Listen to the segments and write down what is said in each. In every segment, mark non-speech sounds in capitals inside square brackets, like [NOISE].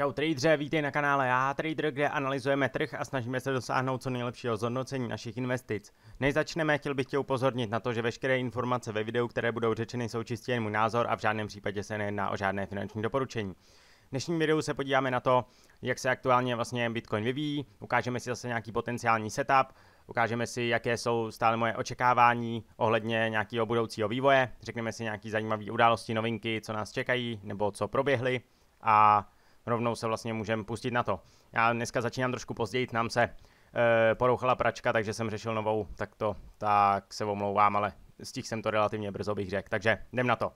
Čau tradeře, vítej na kanále Já Trader, kde analyzujeme trh a snažíme se dosáhnout co nejlepšího zhodnocení našich investic. Než začneme, chtěl bych tě upozornit na to, že veškeré informace ve videu, které budou řečeny, jsou čistě jen můj názor a v žádném případě se nejedná o žádné finanční doporučení. V dnešním videu se podíváme na to, jak se aktuálně vlastně Bitcoin vyvíjí, ukážeme si zase nějaký potenciální setup, ukážeme si, jaké jsou stále moje očekávání ohledně nějakého budoucího vývoje, řekneme si nějaké zajímavé události, novinky, co nás čekají nebo co proběhly a rovnou se vlastně můžeme pustit na to. Já dneska začínám trošku později, nám se e, porouchala pračka, takže jsem řešil novou, tak to, tak se omlouvám, ale stihl jsem to relativně brzo, bych řekl. Takže jdem na to.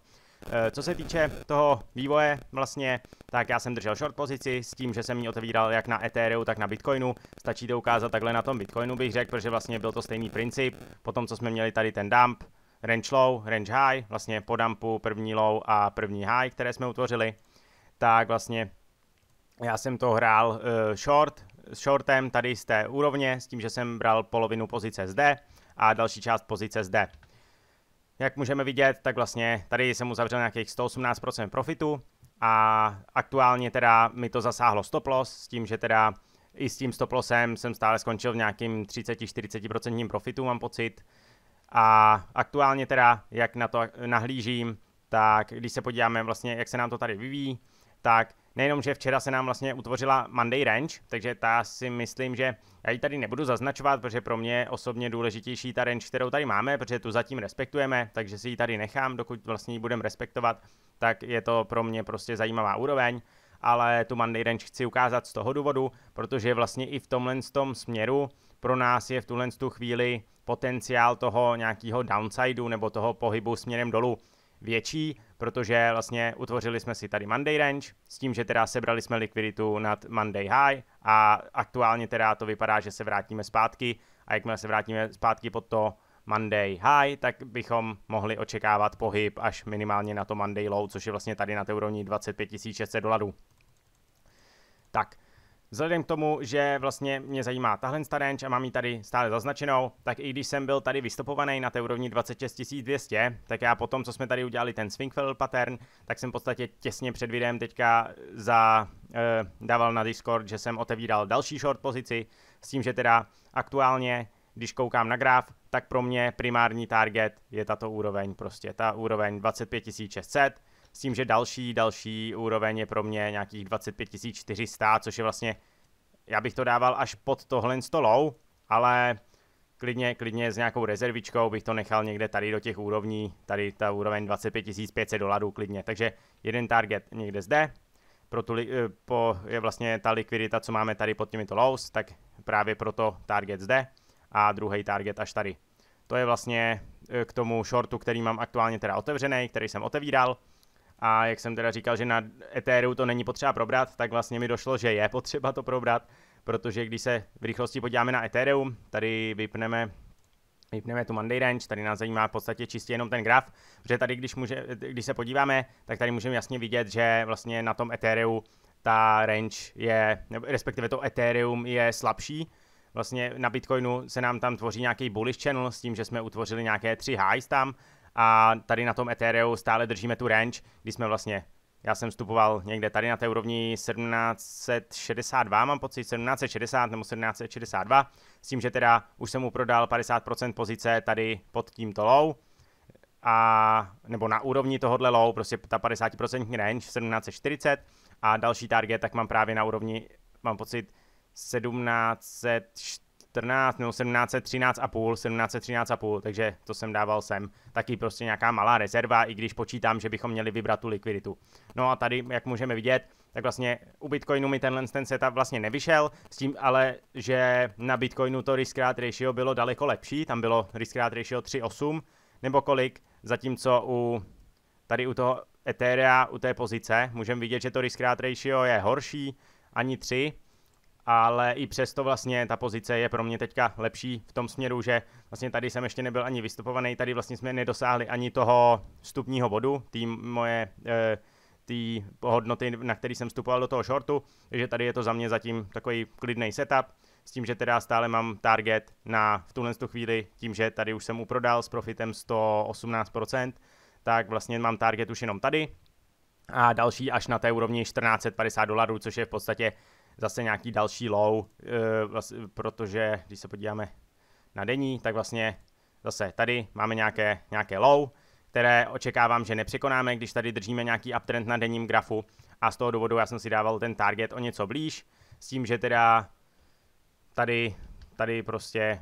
E, co se týče toho vývoje vlastně, tak já jsem držel short pozici s tím, že jsem ji otevíral jak na Ethereum, tak na Bitcoinu. Stačí to ukázat takhle na tom Bitcoinu, bych řekl, protože vlastně byl to stejný princip. Potom, co jsme měli tady ten dump, range low, range high, vlastně po dumpu první low a první high, které jsme utvořili, tak vlastně já jsem to hrál uh, short, s shortem tady z té úrovně, s tím, že jsem bral polovinu pozice zde a další část pozice zde. Jak můžeme vidět, tak vlastně tady jsem uzavřel nějakých 118% profitu a aktuálně teda mi to zasáhlo stop loss s tím, že teda i s tím stop lossem jsem stále skončil v nějakým 30-40% profitu, mám pocit. A aktuálně teda, jak na to nahlížím, tak když se podíváme vlastně, jak se nám to tady vyvíjí, tak nejenom, že včera se nám vlastně utvořila Monday Ranch, takže ta si myslím, že já ji tady nebudu zaznačovat, protože pro mě osobně důležitější ta range, kterou tady máme, protože tu zatím respektujeme, takže si ji tady nechám, dokud vlastně ji budeme respektovat, tak je to pro mě prostě zajímavá úroveň ale tu Monday Range chci ukázat z toho důvodu, protože vlastně i v tomhle tom směru pro nás je v tuhle tu chvíli potenciál toho nějakého downsideu nebo toho pohybu směrem dolů větší, protože vlastně utvořili jsme si tady Monday Range s tím, že teda sebrali jsme likviditu nad Monday High a aktuálně teda to vypadá, že se vrátíme zpátky a jakmile se vrátíme zpátky pod to Monday high, tak bychom mohli očekávat pohyb až minimálně na to Monday low, což je vlastně tady na té úrovni 25 600 dolarů. Tak, Vzhledem k tomu, že vlastně mě zajímá tahle range a mám ji tady stále zaznačenou, tak i když jsem byl tady vystopovaný na té úrovni 26200, tak já potom, co jsme tady udělali ten swing fill pattern, tak jsem v podstatě těsně před videem teďka za, e, dával na Discord, že jsem otevíral další short pozici, s tím, že teda aktuálně, když koukám na graf, tak pro mě primární target je tato úroveň, prostě ta úroveň 25600, s tím, že další, další úroveň je pro mě nějakých 25 400, což je vlastně, já bych to dával až pod tohle stolou, ale klidně, klidně s nějakou rezervičkou bych to nechal někde tady do těch úrovní, tady ta úroveň 25 500 dolarů klidně, takže jeden target někde zde, pro tu, eh, po, je vlastně ta likvidita, co máme tady pod těmito lows, tak právě proto target zde a druhý target až tady. To je vlastně eh, k tomu shortu, který mám aktuálně teda otevřený, který jsem otevíral. A jak jsem teda říkal, že na Ethereum to není potřeba probrat, tak vlastně mi došlo, že je potřeba to probrat, protože když se v rychlosti podíváme na Ethereum, tady vypneme vypneme tu Monday Range, tady nás zajímá v podstatě čistě jenom ten graf, že tady, když, může, když se podíváme, tak tady můžeme jasně vidět, že vlastně na tom Ethereum ta range je, respektive to Ethereum je slabší, vlastně na Bitcoinu se nám tam tvoří nějaký bullish channel s tím, že jsme utvořili nějaké tři highs tam a tady na tom Ethereum stále držíme tu range, kdy jsme vlastně já jsem vstupoval někde tady na té úrovni 1762, mám pocit 1760 nebo 1762, s tím, že teda už jsem mu prodal 50% pozice tady pod tímto low, a, nebo na úrovni tohohle low, prostě ta 50% range 1740 a další target, tak mám právě na úrovni, mám pocit 1740, 14 nebo 1713 a půl, 1713 a půl, takže to jsem dával sem. Taky prostě nějaká malá rezerva, i když počítám, že bychom měli vybrat tu likviditu. No a tady, jak můžeme vidět, tak vlastně u Bitcoinu mi tenhle ten setup vlastně nevyšel, s tím ale, že na Bitcoinu to risk rate ratio bylo daleko lepší, tam bylo risk rate ratio 3,8 nebo kolik, zatímco u tady u toho Etherea, u té pozice, můžeme vidět, že to risk rate ratio je horší, ani 3, ale i přesto vlastně ta pozice je pro mě teďka lepší v tom směru, že vlastně tady jsem ještě nebyl ani vystupovaný, tady vlastně jsme nedosáhli ani toho vstupního bodu, tý moje e, tý hodnoty, na který jsem vstupoval do toho shortu, takže tady je to za mě zatím takový klidný setup, s tím, že teda stále mám target na v tuhle chvíli, tím, že tady už jsem uprodal s profitem 118%, tak vlastně mám target už jenom tady, a další až na té úrovni 1450 dolarů, což je v podstatě zase nějaký další low, eh, protože když se podíváme na denní, tak vlastně zase tady máme nějaké, nějaké low, které očekávám, že nepřekonáme, když tady držíme nějaký uptrend na denním grafu a z toho důvodu já jsem si dával ten target o něco blíž, s tím, že teda tady, tady prostě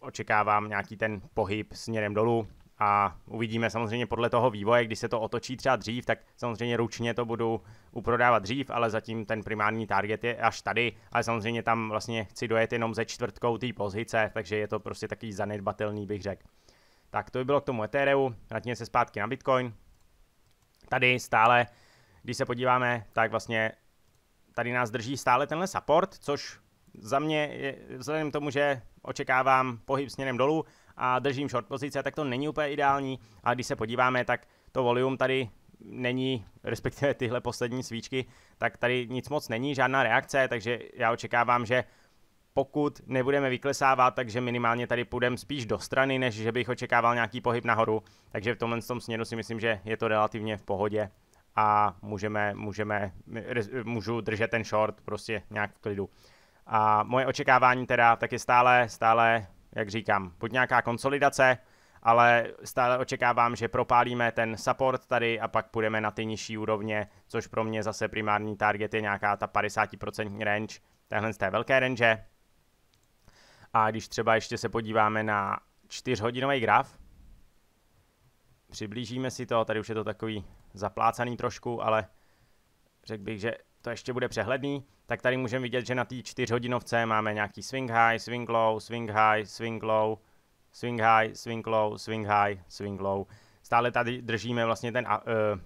očekávám nějaký ten pohyb směrem dolů, a uvidíme samozřejmě podle toho vývoje, když se to otočí třeba dřív, tak samozřejmě ručně to budu uprodávat dřív, ale zatím ten primární target je až tady, ale samozřejmě tam vlastně chci dojet jenom ze čtvrtkou té pozice, takže je to prostě takový zanedbatelný, bych řekl. Tak to by bylo k tomu Ethereu, vrátíme se zpátky na Bitcoin. Tady stále, když se podíváme, tak vlastně tady nás drží stále tenhle support, což za mě, je, vzhledem k tomu, že očekávám pohyb směrem dolů a držím short pozice, tak to není úplně ideální, A když se podíváme, tak to volume tady není, respektive tyhle poslední svíčky, tak tady nic moc není, žádná reakce, takže já očekávám, že pokud nebudeme vyklesávat, takže minimálně tady půjdeme spíš do strany, než že bych očekával nějaký pohyb nahoru. Takže v tomhle tom směru si myslím, že je to relativně v pohodě a můžeme, můžeme, můžu držet ten short prostě nějak v klidu. A moje očekávání teda tak je stále, stále jak říkám, buď nějaká konsolidace, ale stále očekávám, že propálíme ten support tady a pak půjdeme na ty nižší úrovně, což pro mě zase primární target je nějaká ta 50% range, tenhle z té velké range. A když třeba ještě se podíváme na 4-hodinový graf, přiblížíme si to, tady už je to takový zaplácaný trošku, ale řekl bych, že to ještě bude přehledný tak tady můžeme vidět, že na té čtyřhodinovce máme nějaký swing high, swing low, swing high, swing low, swing high, swing low, swing high, swing low. Stále tady držíme vlastně ten, uh,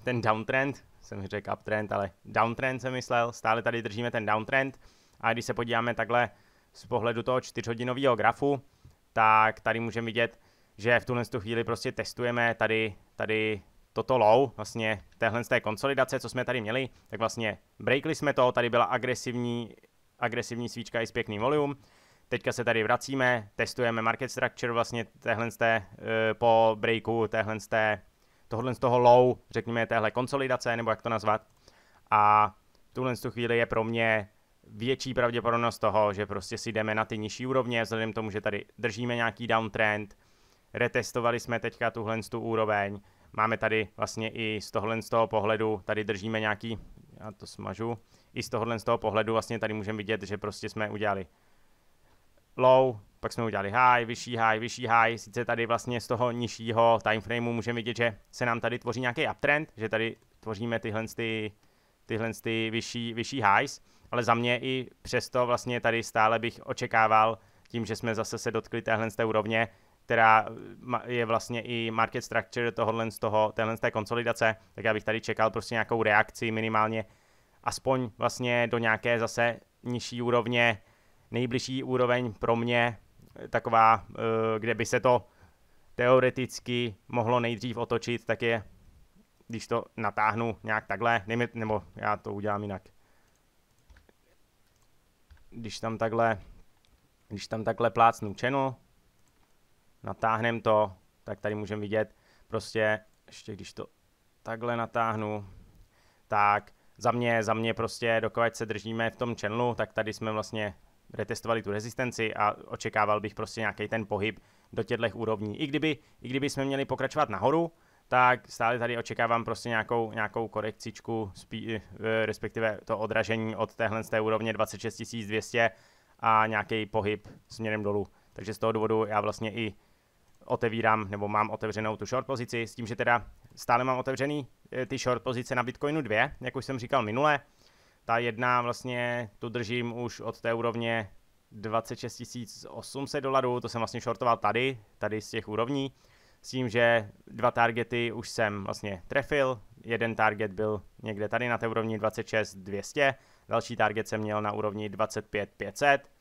ten downtrend, jsem řekl uptrend, ale downtrend jsem myslel, stále tady držíme ten downtrend a když se podíváme takhle z pohledu toho čtyřhodinového grafu, tak tady můžeme vidět, že v tuhle chvíli prostě testujeme tady, tady toto low vlastně téhle z té konsolidace, co jsme tady měli, tak vlastně breakli jsme to, tady byla agresivní, agresivní svíčka i s pěkným volume, teďka se tady vracíme, testujeme market structure vlastně téhle z té, eh, po breaku téhle z té, tohle z toho low, řekněme téhle konsolidace, nebo jak to nazvat. A v tuhle tu chvíli je pro mě větší pravděpodobnost toho, že prostě si jdeme na ty nižší úrovně, vzhledem k tomu, že tady držíme nějaký downtrend, retestovali jsme teďka tuhle tu úroveň máme tady vlastně i z tohohle z toho pohledu, tady držíme nějaký, já to smažu, i z tohohle z toho pohledu vlastně tady můžeme vidět, že prostě jsme udělali low, pak jsme udělali high, vyšší high, vyšší high, sice tady vlastně z toho nižšího timeframeu můžeme vidět, že se nám tady tvoří nějaký uptrend, že tady tvoříme tyhle ty, tyhle ty vyšší, vyšší highs, ale za mě i přesto vlastně tady stále bych očekával, tím, že jsme zase se dotkli téhle z té úrovně, která eh, je vlastně i market structure tohohle z toho, téhle z té konsolidace, tak já bych tady čekal prostě nějakou reakci minimálně aspoň vlastně do nějaké zase nižší úrovně, nejbližší úroveň pro mě eh, taková, eh, kde by se to teoreticky mohlo nejdřív otočit, tak je, když to natáhnu nějak takhle, nebo já to udělám jinak. Když tam takhle, když tam takhle plácnu channel, natáhneme to, tak tady můžeme vidět, prostě, ještě když to takhle natáhnu, tak za mě, za mě prostě, dokud se držíme v tom channelu, tak tady jsme vlastně retestovali tu rezistenci a očekával bych prostě nějaký ten pohyb do těchto úrovní. I kdyby, I kdyby jsme měli pokračovat nahoru, tak stále tady očekávám prostě nějakou, nějakou korekcičku, spí, eh, respektive to odražení od téhle z té úrovně 26200 a nějaký pohyb směrem dolů. Takže z toho důvodu já vlastně i otevírám, nebo mám otevřenou tu short pozici, s tím, že teda stále mám otevřený eh, ty short pozice na Bitcoinu dvě, jak už jsem říkal minule. Ta jedna vlastně tu držím už od té úrovně 26 800 dolarů, to jsem vlastně shortoval tady, tady z těch úrovní, s tím, že dva targety už jsem vlastně trefil, jeden target byl někde tady na té úrovni 26 200, další target jsem měl na úrovni 25 500,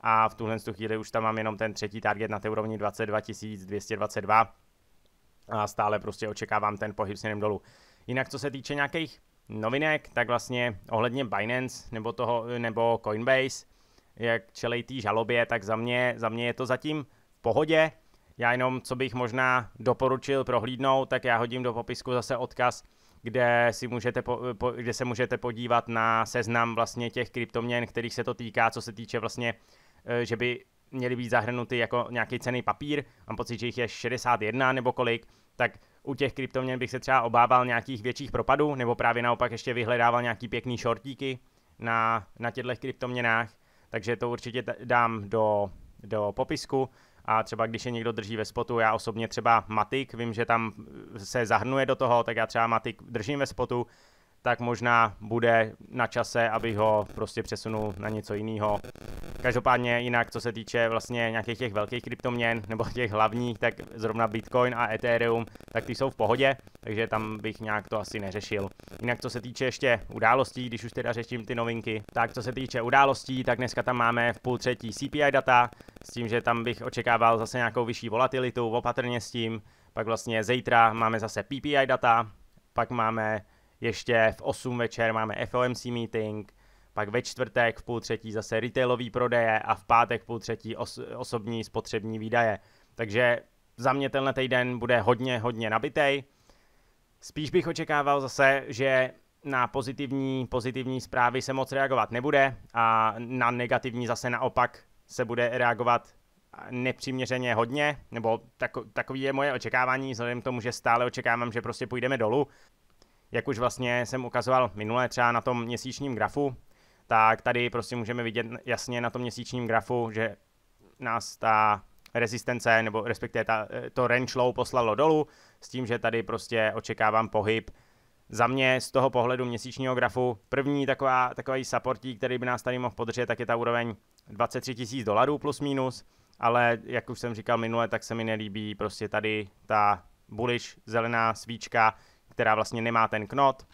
a v tuhle chvíli už tam mám jenom ten třetí target na té úrovni 22 222 a stále prostě očekávám ten pohyb směrem dolů. Jinak co se týče nějakých novinek, tak vlastně ohledně Binance nebo, toho, nebo Coinbase, jak čelej té žalobě, tak za mě, za mě je to zatím v pohodě. Já jenom, co bych možná doporučil prohlídnout, tak já hodím do popisku zase odkaz, kde, si můžete po, po, kde se můžete podívat na seznam vlastně těch kryptoměn, kterých se to týká, co se týče vlastně Eh, že by měly být zahrnuty jako nějaký cený papír, mám pocit, že jich je 61 nebo kolik, tak u těch kryptoměn bych se třeba obával nějakých větších propadů, nebo právě naopak ještě vyhledával nějaký pěkný shortíky na, na těchto kryptoměnách, takže to určitě t- dám do, do popisku a třeba když je někdo drží ve spotu, já osobně třeba Matik, vím, že tam se zahrnuje do toho, tak já třeba Matik držím ve spotu tak možná bude na čase, aby ho prostě přesunul na něco jiného. Každopádně jinak, co se týče vlastně nějakých těch velkých kryptoměn, nebo těch hlavních, tak zrovna Bitcoin a Ethereum, tak ty jsou v pohodě, takže tam bych nějak to asi neřešil. Jinak, co se týče ještě událostí, když už teda řeším ty novinky, tak co se týče událostí, tak dneska tam máme v půl třetí CPI data, s tím, že tam bych očekával zase nějakou vyšší volatilitu, opatrně s tím, pak vlastně zítra máme zase PPI data, pak máme ještě v 8 večer máme FOMC meeting, pak ve čtvrtek v půl třetí zase retailový prodeje a v pátek v půl třetí os- osobní spotřební výdaje. Takže za mě tenhle týden bude hodně, hodně nabitej. Spíš bych očekával zase, že na pozitivní, pozitivní zprávy se moc reagovat nebude a na negativní zase naopak se bude reagovat nepřiměřeně hodně, nebo tako, takový je moje očekávání, vzhledem k tomu, že stále očekávám, že prostě půjdeme dolů jak už vlastně jsem ukazoval minule třeba na tom měsíčním grafu, tak tady prostě můžeme vidět jasně na tom měsíčním grafu, že nás ta rezistence, nebo respektive ta, eh, to range low poslalo dolů, s tím, že tady prostě očekávám pohyb. Za mě z toho pohledu měsíčního grafu první taková, takový support, který by nás tady mohl podržet, tak je ta úroveň 23 tisíc dolarů plus minus, ale jak už jsem říkal minule, tak se mi nelíbí prostě tady ta bullish zelená svíčka, která vlastně nemá ten knot,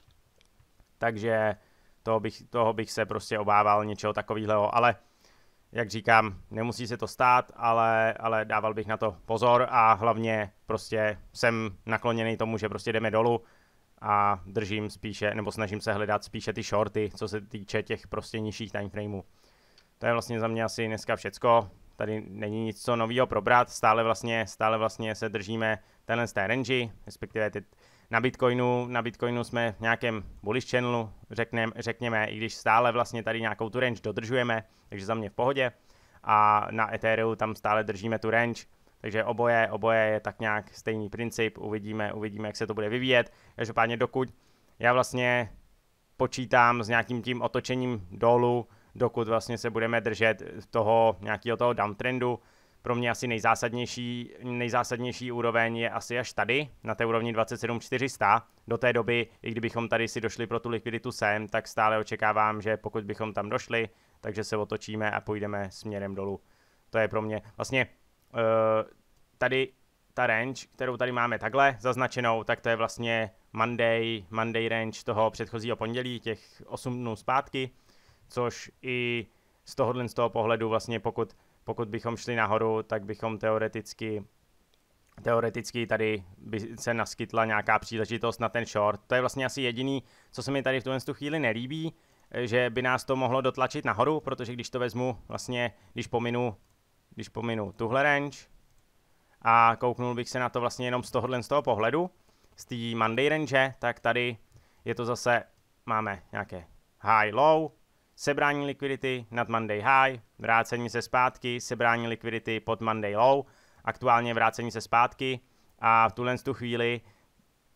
takže toho bych, toho bych se prostě obával něčeho takového, ale jak říkám, nemusí se to stát, ale, ale dával bych na to pozor a hlavně prostě jsem nakloněný tomu, že prostě jdeme dolů a držím spíše, nebo snažím se hledat spíše ty shorty, co se týče těch prostě nižších timeframeů. To je vlastně za mě asi dneska všecko. Tady není nic co novýho probrat, stále vlastně, stále vlastně se držíme tenhle z té range, respektive ty, na Bitcoinu, na Bitcoinu jsme v nějakém bullish channelu, řeknem, řekněme, i když stále vlastně tady nějakou tu range dodržujeme, takže za mě v pohodě. A na Ethereum tam stále držíme tu range, takže oboje, oboje je tak nějak stejný princip, uvidíme, uvidíme, jak se to bude vyvíjet. Každopádně dokud já vlastně počítám s nějakým tím otočením dolů, dokud vlastně se budeme držet toho nějakého toho downtrendu, pro mě asi nejzásadnější, nejzásadnější úroveň je asi až tady, na té úrovni 27400. Do té doby, i kdybychom tady si došli pro tu likviditu sem, tak stále očekávám, že pokud bychom tam došli, takže se otočíme a půjdeme směrem dolů. To je pro mě vlastně eh, tady ta range, kterou tady máme takhle zaznačenou, tak to je vlastně Monday, Monday range toho předchozího pondělí, těch 8 dnů zpátky, což i z tohohle z toho pohledu vlastně pokud pokud bychom šli nahoru, tak bychom teoreticky teoreticky tady by se naskytla nějaká příležitost na ten short. To je vlastně asi jediný, co se mi tady v tuhle chvíli nelíbí, že by nás to mohlo dotlačit nahoru, protože když to vezmu, vlastně, když pominu, když pominu tuhle range a kouknul bych se na to vlastně jenom z tohohle z toho pohledu, z té Monday range, tak tady je to zase, máme nějaké high, low, sebrání likvidity nad Monday high, vrácení se zpátky, sebrání likvidity pod Monday low, aktuálně vrácení se zpátky a v tuhle tu chvíli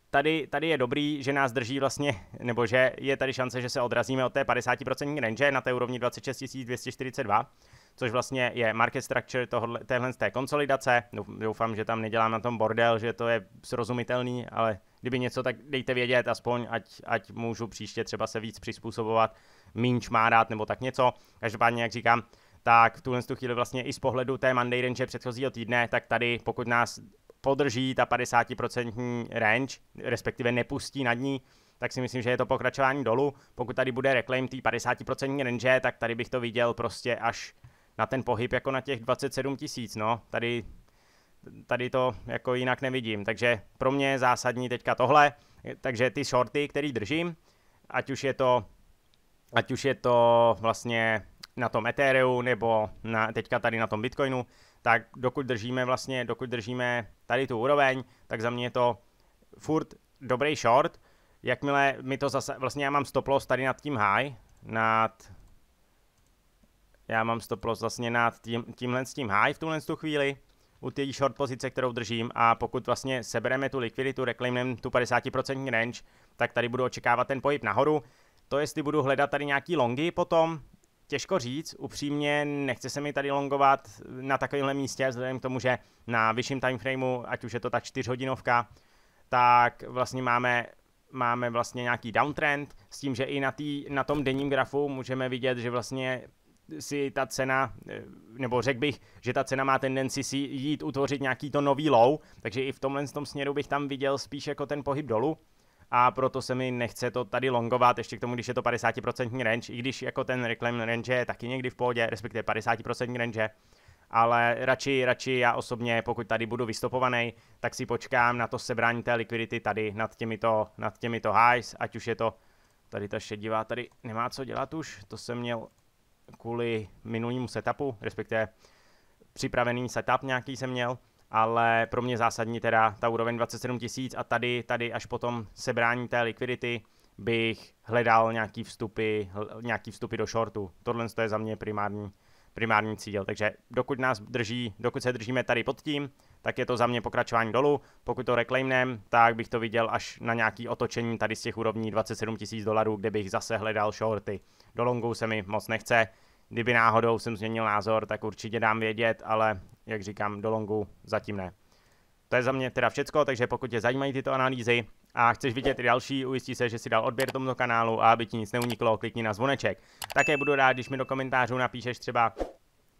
tady, tady je dobrý, že nás drží vlastně, [LAUGHS] nebo že je tady šance, že se odrazíme od té 50% range na té úrovni 26 242 což vlastně je market structure tohle, téhle z té konsolidace. Doufám, že tam nedělám na tom bordel, že to je srozumitelný, ale kdyby něco, tak dejte vědět, aspoň ať, ať můžu příště třeba se víc přizpůsobovat, méně má rád nebo tak něco. Každopádně, jak říkám, tak v tuhle chvíli vlastně i z pohledu té Monday range předchozího týdne, tak tady pokud nás podrží ta 50% range, respektive nepustí nad ní, tak si myslím, že je to pokračování dolů. Pokud tady bude reclaim té 50% range, tak tady bych to viděl prostě až na ten pohyb jako na těch 27 tisíc, no, tady, tady to jako jinak nevidím, takže pro mě je zásadní teďka tohle, takže ty shorty, který držím, ať už je to, ať už je to vlastně na tom Ethereum nebo na, teďka tady na tom Bitcoinu, tak dokud držíme vlastně, dokud držíme tady tu úroveň, tak za mě je to furt dobrý short, jakmile mi to zase, vlastně já mám stop loss tady nad tím high, nad já mám stop loss vlastně nad tím, tímhle s tím high v tuhle tu chvíli u té short pozice, kterou držím a pokud vlastně sebereme tu likviditu, reclaimneme tu 50% range, tak tady budu očekávat ten pohyb nahoru. To jestli budu hledat tady nějaký longy potom, těžko říct, upřímně nechce se mi tady longovat na takovémhle místě, vzhledem k tomu, že na vyšším timeframeu, ať už je to ta čtyřhodinovka, tak vlastně máme máme vlastně nějaký downtrend s tím, že i na, tý, na tom denním grafu můžeme vidět, že vlastně si ta cena, eh, nebo řekl bych, že ta cena má tendenci si jít utvořit nějaký to nový low, takže i v tomhle tom směru bych tam viděl spíš jako ten pohyb dolů a proto se mi nechce to tady longovat, ještě k tomu, když je to 50% range, i když jako ten reclaim range je taky někdy v pohodě, respektive 50% range, ale radši, radši já osobně, pokud tady budu vystopovaný, tak si počkám na to sebrání té likvidity tady nad těmito, nad těmito highs, ať už je to tady ta šedivá, tady nemá co dělat už, to jsem měl kvůli minulýmu setupu, respektive připravený setup nějaký jsem měl, ale pro mě zásadní teda ta úroveň 27 tisíc a tady, tady až potom sebrání té likvidity bych hledal nějaký vstupy, nějaký vstupy do shortu. Tohle je za mě primární, primární cíl. Takže dokud nás drží, dokud se držíme tady pod tím, tak je to za mě pokračování dolů. Pokud to reclaimnem, tak bych to viděl až na nějaký otočení tady z těch úrovní 27 000 dolarů, kde bych zase hledal shorty. Do longu se mi moc nechce. Kdyby náhodou jsem změnil názor, tak určitě dám vědět, ale jak říkám, do longu zatím ne. To je za mě teda všecko, takže pokud tě zajímají tyto analýzy a chceš vidět i další, ujistí se, že si dal odběr tomuto kanálu a aby ti nic neuniklo, klikni na zvoneček. Také budu rád, když mi do komentářů napíšeš třeba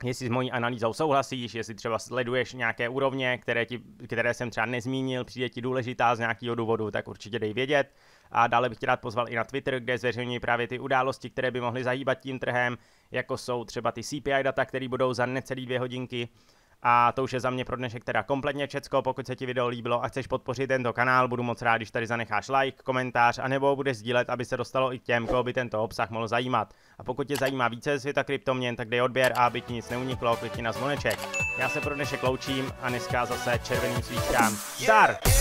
jestli s mojí analýzou souhlasíš, jestli třeba sleduješ nějaké úrovně, které, ti, které jsem třeba nezmínil, přijde ti důležitá z nějakého důvodu, tak určitě dej vědět. A dále bych tě rád pozval i na Twitter, kde zveřejňují právě ty události, které by mohly zahýbat tím trhem, jako jsou třeba ty CPI data, které budou za necelý dvě hodinky, a to už je za mě pro dnešek teda kompletně všecko. Pokud se ti video líbilo a chceš podpořit tento kanál, budu moc rád, když tady zanecháš like, komentář, anebo budeš sdílet, aby se dostalo i těm, koho by tento obsah mohl zajímat. A pokud tě zajímá více světa kryptoměn, tak dej odběr a aby ti nic neuniklo, klikni na zvoneček. Já se pro dnešek loučím a dneska zase červeným svíčkám. Zdar! Yeah!